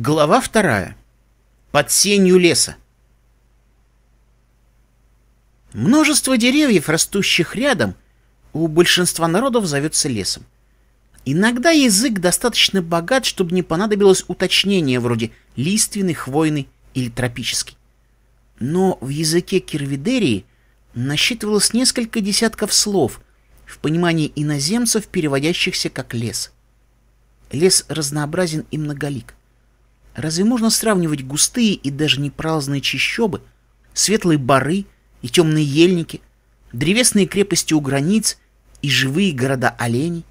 Глава вторая. Под сенью леса. Множество деревьев, растущих рядом, у большинства народов зовется лесом. Иногда язык достаточно богат, чтобы не понадобилось уточнение вроде лиственный, хвойный или тропический. Но в языке кирвидерии насчитывалось несколько десятков слов в понимании иноземцев, переводящихся как лес. Лес разнообразен и многолик. Разве можно сравнивать густые и даже непраздные чищобы, светлые бары и темные ельники, древесные крепости у границ и живые города оленей?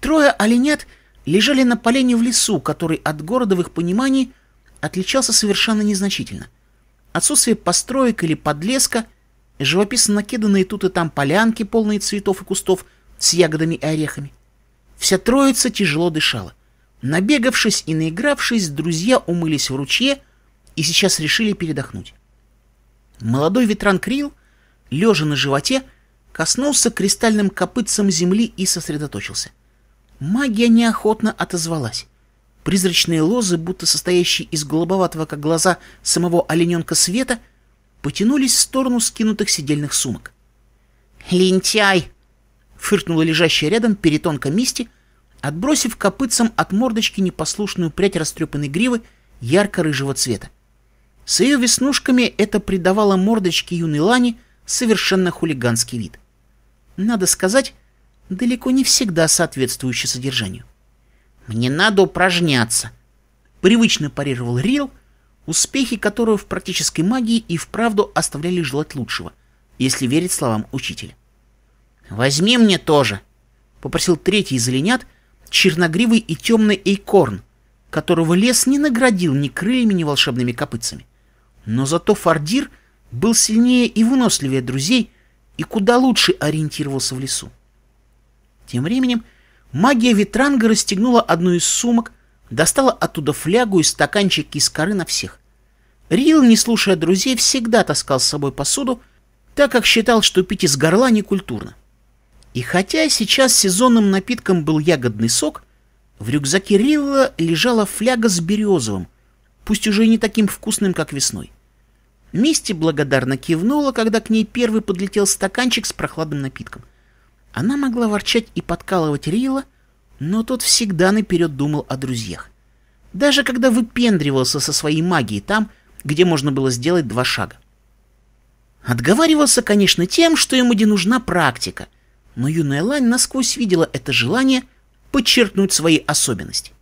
Трое оленят лежали на полене в лесу, который от города в их понимании отличался совершенно незначительно. Отсутствие построек или подлеска, живописно накиданные тут и там полянки, полные цветов и кустов, с ягодами и орехами. Вся троица тяжело дышала. Набегавшись и наигравшись, друзья умылись в ручье и сейчас решили передохнуть. Молодой ветран Крил, лежа на животе, коснулся кристальным копытцем земли и сосредоточился. Магия неохотно отозвалась. Призрачные лозы, будто состоящие из голубоватого, как глаза самого олененка света, потянулись в сторону скинутых сидельных сумок. «Лентяй!» — фыркнула лежащая рядом перетонка Мисти — отбросив копытцем от мордочки непослушную прядь растрепанной гривы ярко-рыжего цвета. С ее веснушками это придавало мордочке юной Лани совершенно хулиганский вид. Надо сказать, далеко не всегда соответствующий содержанию. «Мне надо упражняться», — привычно парировал Рил, успехи которого в практической магии и вправду оставляли желать лучшего, если верить словам учителя. «Возьми мне тоже», — попросил третий из оленят — черногривый и темный эйкорн, которого лес не наградил ни крыльями, ни волшебными копытцами. Но зато Фардир был сильнее и выносливее друзей и куда лучше ориентировался в лесу. Тем временем магия Витранга расстегнула одну из сумок, достала оттуда флягу и стаканчик из коры на всех. Рил, не слушая друзей, всегда таскал с собой посуду, так как считал, что пить из горла некультурно. И хотя сейчас сезонным напитком был ягодный сок, в рюкзаке Рилла лежала фляга с березовым, пусть уже и не таким вкусным, как весной. Мисти благодарно кивнула, когда к ней первый подлетел стаканчик с прохладным напитком. Она могла ворчать и подкалывать Рила, но тот всегда наперед думал о друзьях. Даже когда выпендривался со своей магией там, где можно было сделать два шага. Отговаривался, конечно, тем, что ему не нужна практика — но юная лань насквозь видела это желание подчеркнуть свои особенности.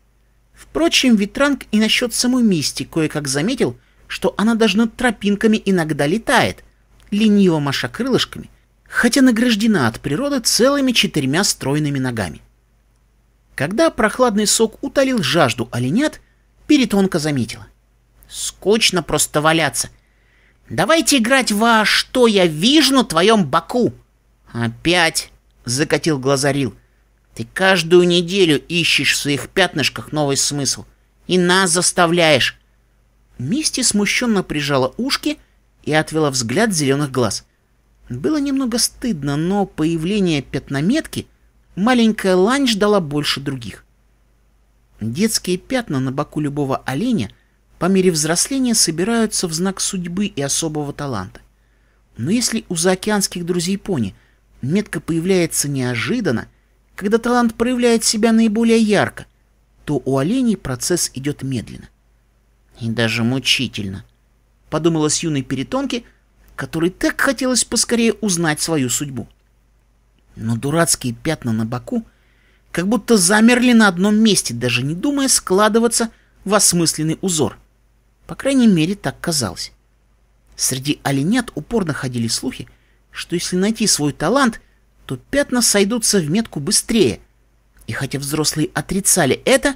Впрочем, Витранг и насчет самой Мисти кое-как заметил, что она даже над тропинками иногда летает, лениво маша крылышками, хотя награждена от природы целыми четырьмя стройными ногами. Когда прохладный сок утолил жажду оленят, Перетонка заметила. «Скучно просто валяться. Давайте играть во «А «Что я вижу на твоем боку»?» «Опять!» закатил глаза Рил. «Ты каждую неделю ищешь в своих пятнышках новый смысл. И нас заставляешь!» Мисти смущенно прижала ушки и отвела взгляд зеленых глаз. Было немного стыдно, но появление пятнометки маленькая лань дала больше других. Детские пятна на боку любого оленя по мере взросления собираются в знак судьбы и особого таланта. Но если у заокеанских друзей пони – Метка появляется неожиданно, когда талант проявляет себя наиболее ярко, то у оленей процесс идет медленно. И даже мучительно, — подумалось юной перетонке, которой так хотелось поскорее узнать свою судьбу. Но дурацкие пятна на боку как будто замерли на одном месте, даже не думая складываться в осмысленный узор. По крайней мере, так казалось. Среди оленят упорно ходили слухи, что если найти свой талант, то пятна сойдутся в метку быстрее. И хотя взрослые отрицали это,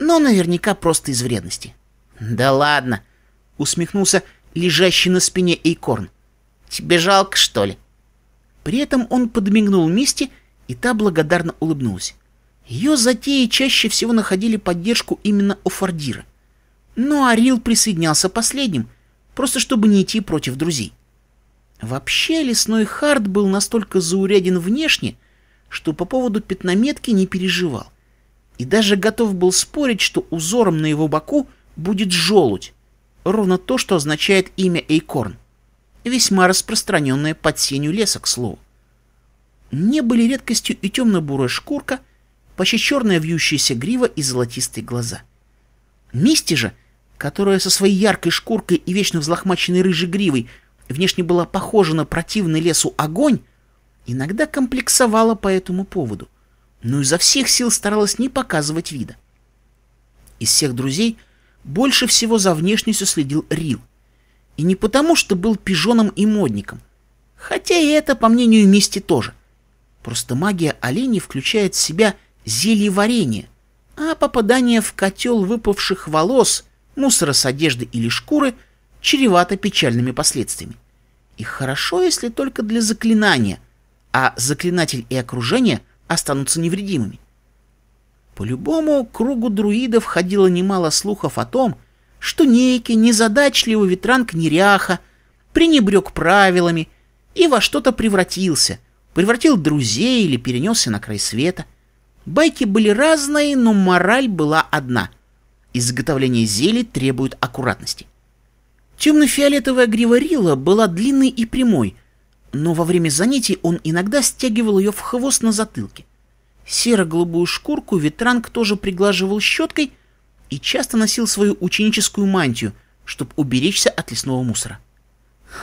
но наверняка просто из вредности. «Да ладно!» — усмехнулся лежащий на спине Эйкорн. «Тебе жалко, что ли?» При этом он подмигнул Мисти, и та благодарно улыбнулась. Ее затеи чаще всего находили поддержку именно у Фордира. Но Арил присоединялся последним, просто чтобы не идти против друзей. Вообще лесной Харт был настолько зауряден внешне, что по поводу пятнометки не переживал. И даже готов был спорить, что узором на его боку будет желудь, ровно то, что означает имя Эйкорн, весьма распространенное под сенью леса, к слову. Не были редкостью и темно-бурая шкурка, почти черная вьющаяся грива и золотистые глаза. Мисти же, которая со своей яркой шкуркой и вечно взлохмаченной рыжей гривой внешне была похожа на противный лесу огонь, иногда комплексовала по этому поводу, но изо всех сил старалась не показывать вида. Из всех друзей больше всего за внешностью следил Рил. И не потому, что был пижоном и модником, хотя и это, по мнению Мисти, тоже. Просто магия оленей включает в себя зелье варенье, а попадание в котел выпавших волос, мусора с одежды или шкуры – чревато печальными последствиями. И хорошо, если только для заклинания, а заклинатель и окружение останутся невредимыми. По любому кругу друидов ходило немало слухов о том, что некий незадачливый ветранг-неряха пренебрег правилами и во что-то превратился, превратил друзей или перенесся на край света. Байки были разные, но мораль была одна. Изготовление зелий требует аккуратности. Темно-фиолетовая грива Рила была длинной и прямой, но во время занятий он иногда стягивал ее в хвост на затылке. Серо-голубую шкурку Ветранг тоже приглаживал щеткой и часто носил свою ученическую мантию, чтобы уберечься от лесного мусора.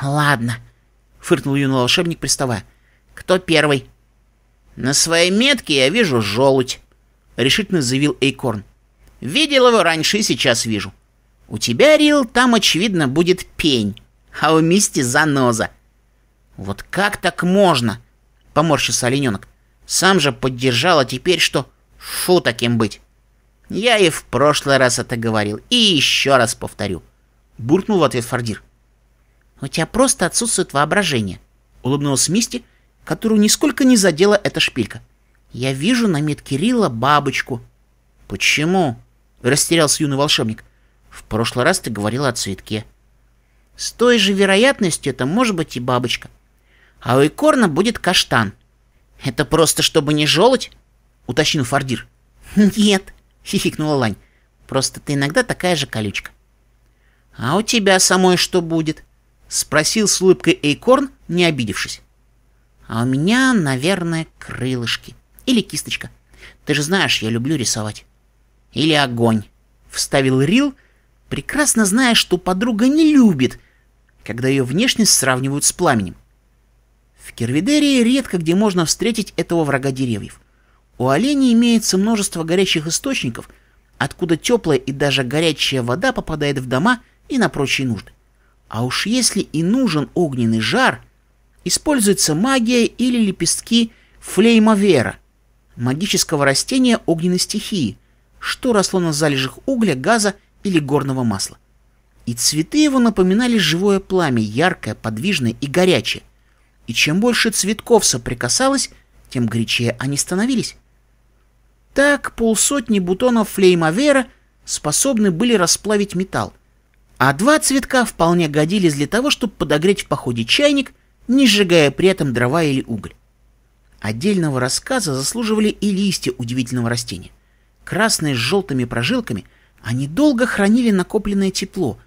«Ладно», — фыркнул юный волшебник, приставая. «Кто первый?» «На своей метке я вижу желудь», — решительно заявил Эйкорн. «Видел его раньше и сейчас вижу. У тебя, Рил, там, очевидно, будет пень, а у Мисти заноза. Вот как так можно? Поморщился олененок. Сам же поддержал, а теперь что? Фу таким быть. Я и в прошлый раз это говорил, и еще раз повторю. Буркнул в ответ Фордир. У тебя просто отсутствует воображение. Улыбнулся Мисти, которую нисколько не задела эта шпилька. Я вижу на метке Рила бабочку. Почему? Растерялся юный волшебник. В прошлый раз ты говорила о цветке. С той же вероятностью это может быть и бабочка. А у Икорна будет каштан. Это просто чтобы не желудь? Уточнил Фардир. Нет, хихикнула Лань. Просто ты иногда такая же колючка. А у тебя самой что будет? Спросил с улыбкой Эйкорн, не обидевшись. А у меня, наверное, крылышки. Или кисточка. Ты же знаешь, я люблю рисовать. Или огонь. Вставил Рил, прекрасно зная, что подруга не любит, когда ее внешность сравнивают с пламенем. В Кервидерии редко где можно встретить этого врага деревьев. У оленей имеется множество горячих источников, откуда теплая и даже горячая вода попадает в дома и на прочие нужды. А уж если и нужен огненный жар, используется магия или лепестки флеймовера, магического растения огненной стихии, что росло на залежах угля, газа или горного масла. И цветы его напоминали живое пламя, яркое, подвижное и горячее. И чем больше цветков соприкасалось, тем горячее они становились. Так полсотни бутонов флеймовера способны были расплавить металл, а два цветка вполне годились для того, чтобы подогреть в походе чайник, не сжигая при этом дрова или уголь. Отдельного рассказа заслуживали и листья удивительного растения. Красные с желтыми прожилками – они долго хранили накопленное тепло,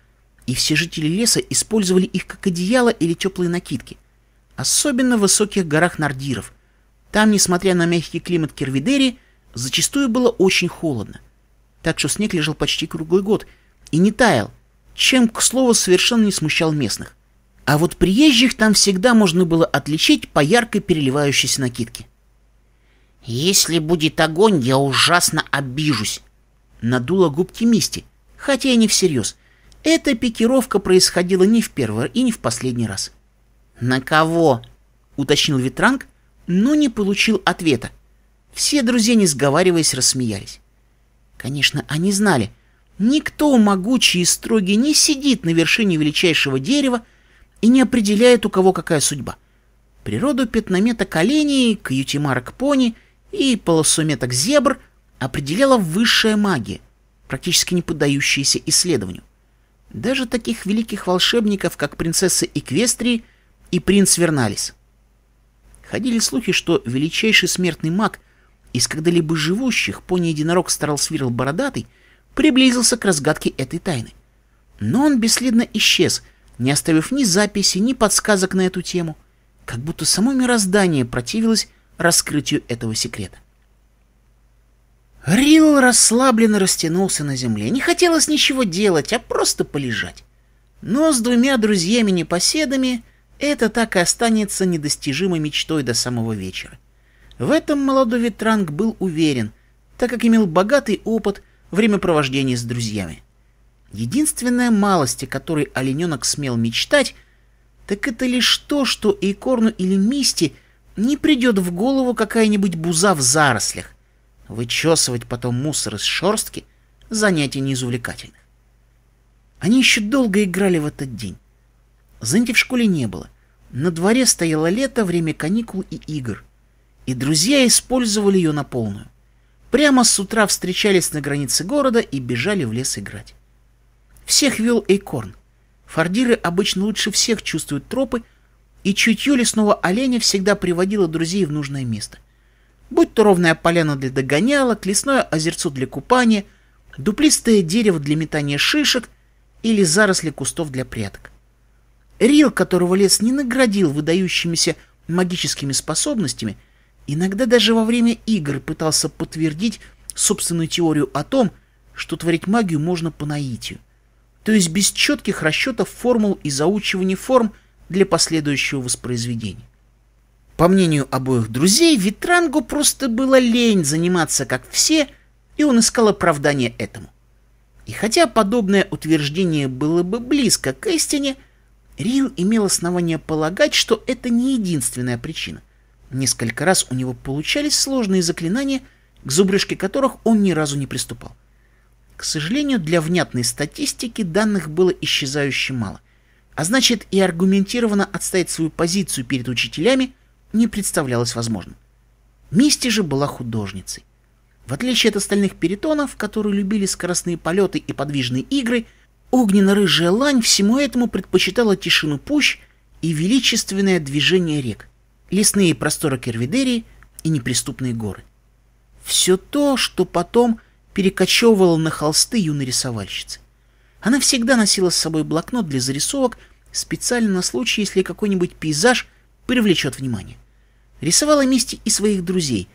и все жители леса использовали их как одеяло или теплые накидки. Особенно в высоких горах Нордиров, Там, несмотря на мягкий климат Кервидери, зачастую было очень холодно. Так что снег лежал почти круглый год и не таял, чем, к слову, совершенно не смущал местных. А вот приезжих там всегда можно было отличить по яркой переливающейся накидке. «Если будет огонь, я ужасно обижусь», надула губки Мисти, хотя и не всерьез. Эта пикировка происходила не в первый и не в последний раз. «На кого?» — уточнил Витранг, но не получил ответа. Все друзья, не сговариваясь, рассмеялись. Конечно, они знали. Никто могучий и строгий не сидит на вершине величайшего дерева и не определяет, у кого какая судьба. Природу пятномета коленей, каютимарок пони и полосометок зебр — определяла высшая магия, практически не поддающаяся исследованию. Даже таких великих волшебников, как принцесса Эквестрии и принц Верналис. Ходили слухи, что величайший смертный маг из когда-либо живущих, пони-единорог Старлсвирл Бородатый, приблизился к разгадке этой тайны. Но он бесследно исчез, не оставив ни записи, ни подсказок на эту тему, как будто само мироздание противилось раскрытию этого секрета. Рил расслабленно растянулся на земле. Не хотелось ничего делать, а просто полежать. Но с двумя друзьями-непоседами это так и останется недостижимой мечтой до самого вечера. В этом молодой Ветранг был уверен, так как имел богатый опыт времяпровождения с друзьями. Единственная малость, о которой олененок смел мечтать, так это лишь то, что Эйкорну или Мисти не придет в голову какая-нибудь буза в зарослях, Вычесывать потом мусор из шерстки — занятие неизувлекательное. Они еще долго играли в этот день. Занятий в школе не было. На дворе стояло лето, время каникул и игр. И друзья использовали ее на полную. Прямо с утра встречались на границе города и бежали в лес играть. Всех вел Эйкорн. Фордиры обычно лучше всех чувствуют тропы, и чутью лесного оленя всегда приводило друзей в нужное место. Будь то ровная поляна для догонялок, лесное озерцо для купания, дуплистое дерево для метания шишек или заросли кустов для пряток. Рил, которого лес не наградил выдающимися магическими способностями, иногда даже во время игр пытался подтвердить собственную теорию о том, что творить магию можно по наитию, то есть без четких расчетов формул и заучивания форм для последующего воспроизведения. По мнению обоих друзей, Витрангу просто было лень заниматься, как все, и он искал оправдание этому. И хотя подобное утверждение было бы близко к истине, Рил имел основание полагать, что это не единственная причина. Несколько раз у него получались сложные заклинания, к зубрежке которых он ни разу не приступал. К сожалению, для внятной статистики данных было исчезающе мало. А значит, и аргументированно отстоять свою позицию перед учителями – не представлялось возможным. Мисти же была художницей. В отличие от остальных перитонов, которые любили скоростные полеты и подвижные игры, огненно-рыжая лань всему этому предпочитала тишину пущ и величественное движение рек, лесные просторы Кервидерии и неприступные горы. Все то, что потом перекочевывало на холсты юной рисовальщицы. Она всегда носила с собой блокнот для зарисовок специально на случай, если какой-нибудь пейзаж привлечет внимание рисовала Мисти и своих друзей.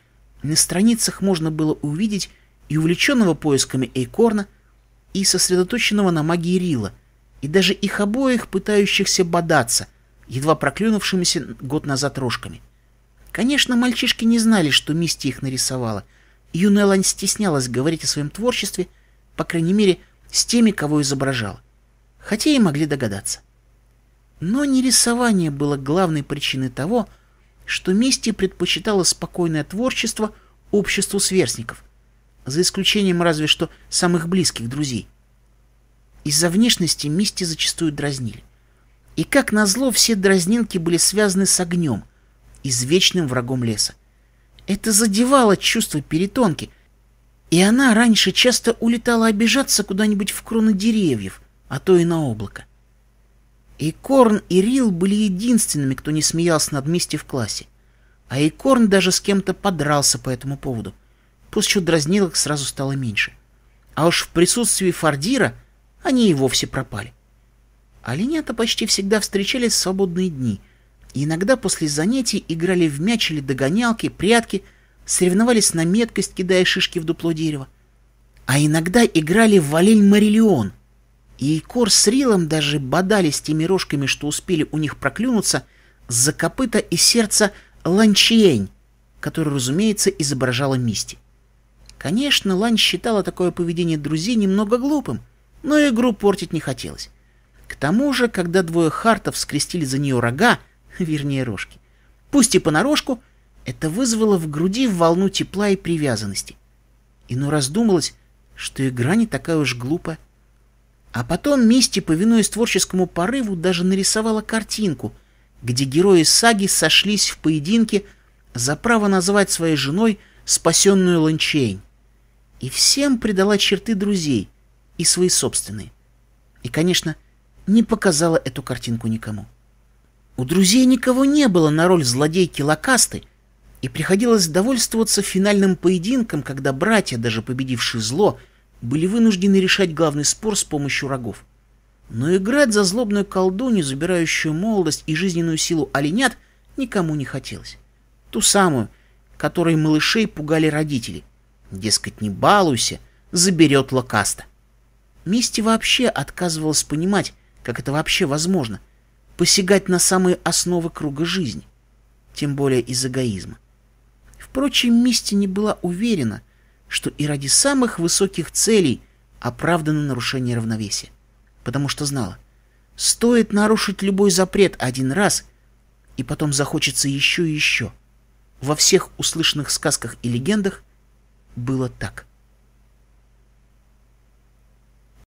На страницах можно было увидеть и увлеченного поисками Эйкорна, и сосредоточенного на магии Рила, и даже их обоих, пытающихся бодаться, едва проклюнувшимися год назад рожками. Конечно, мальчишки не знали, что Мисти их нарисовала. Юная Лань стеснялась говорить о своем творчестве, по крайней мере, с теми, кого изображала. Хотя и могли догадаться. Но не рисование было главной причиной того, что Мисти предпочитала спокойное творчество обществу сверстников, за исключением разве что самых близких друзей. Из-за внешности Мисти зачастую дразнили. И как назло, все дразнилки были связаны с огнем, извечным врагом леса. Это задевало чувство перетонки, и она раньше часто улетала обижаться куда-нибудь в кроны деревьев, а то и на облако. И Корн и Рил были единственными, кто не смеялся над Мисти в классе. А Икорн даже с кем-то подрался по этому поводу. Пусть что дразнил их, сразу стало меньше. А уж в присутствии Фордира они и вовсе пропали. Оленята почти всегда встречались в свободные дни. И иногда после занятий играли в мяч или догонялки, прятки, соревновались на меткость, кидая шишки в дупло дерева. А иногда играли в валиль-мариллион, и Икор с Рилом даже бодались теми рожками, что успели у них проклюнуться, за копыта и сердце Ланчиень, который, разумеется, изображала Мисти. Конечно, Ланч считала такое поведение друзей немного глупым, но игру портить не хотелось. К тому же, когда двое хартов скрестили за нее рога, вернее рожки, пусть и понарошку, это вызвало в груди волну тепла и привязанности. Ино ну, раздумалось, что игра не такая уж глупая. А потом Мисти, повинуясь творческому порыву, даже нарисовала картинку, где герои саги сошлись в поединке за право назвать своей женой спасенную Ланчейн. И всем придала черты друзей и свои собственные. И, конечно, не показала эту картинку никому. У друзей никого не было на роль злодейки Лакасты, и приходилось довольствоваться финальным поединком, когда братья, даже победившие зло, были вынуждены решать главный спор с помощью рогов. Но играть за злобную колдунью, забирающую молодость и жизненную силу оленят, никому не хотелось. Ту самую, которой малышей пугали родители. Дескать, не балуйся, заберет локаста. Мисти вообще отказывалась понимать, как это вообще возможно, посягать на самые основы круга жизни, тем более из эгоизма. Впрочем, Мисти не была уверена, что и ради самых высоких целей оправдано нарушение равновесия. Потому что знала, стоит нарушить любой запрет один раз, и потом захочется еще и еще. Во всех услышанных сказках и легендах было так.